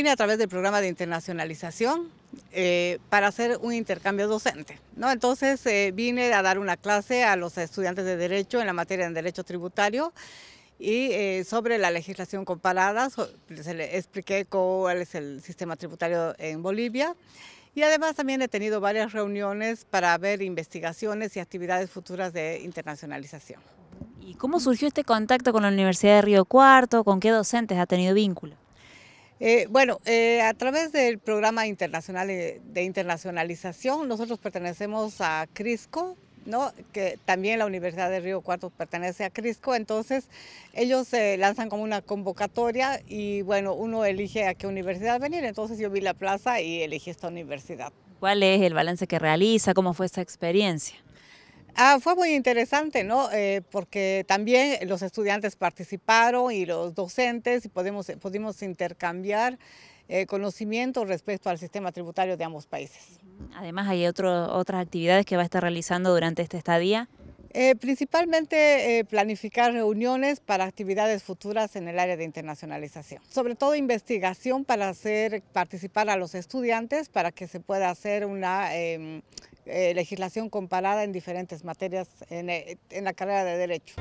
vine a través del programa de internacionalización eh, para hacer un intercambio docente. ¿no? Entonces eh, vine a dar una clase a los estudiantes de Derecho en la materia de Derecho Tributario y eh, sobre la legislación comparada, se expliqué cuál es el sistema tributario en Bolivia. Y además también he tenido varias reuniones para ver investigaciones y actividades futuras de internacionalización. ¿Y cómo surgió este contacto con la Universidad de Río Cuarto? ¿Con qué docentes ha tenido vínculo? Eh, bueno, eh, a través del programa internacional eh, de, internacionalización, nosotros pertenecemos a CRISCO, ¿no? que también la Universidad de Río Cuarto pertenece a Crisco, entonces ellos se lanzan como una convocatoria y bueno, uno elige a qué universidad venir, entonces yo vi la plaza y elegí esta universidad. ¿Cuál es el balance que realiza? ¿Cómo fue esta experiencia? Ah, fue muy interesante, ¿no? Eh, porque también los estudiantes participaron y los docentes y podemos, eh, pudimos intercambiar eh, conocimiento respecto al sistema tributario de ambos países. Además, hay otro, otras actividades que va a estar realizando durante esta estadía. Eh, principalmente planificar reuniones para actividades futuras en el área de internacionalización. Sobre todo investigación para hacer participar a los estudiantes para que se pueda hacer una... Eh, eh, legislación comparada en diferentes materias en eh, la carrera de Derecho.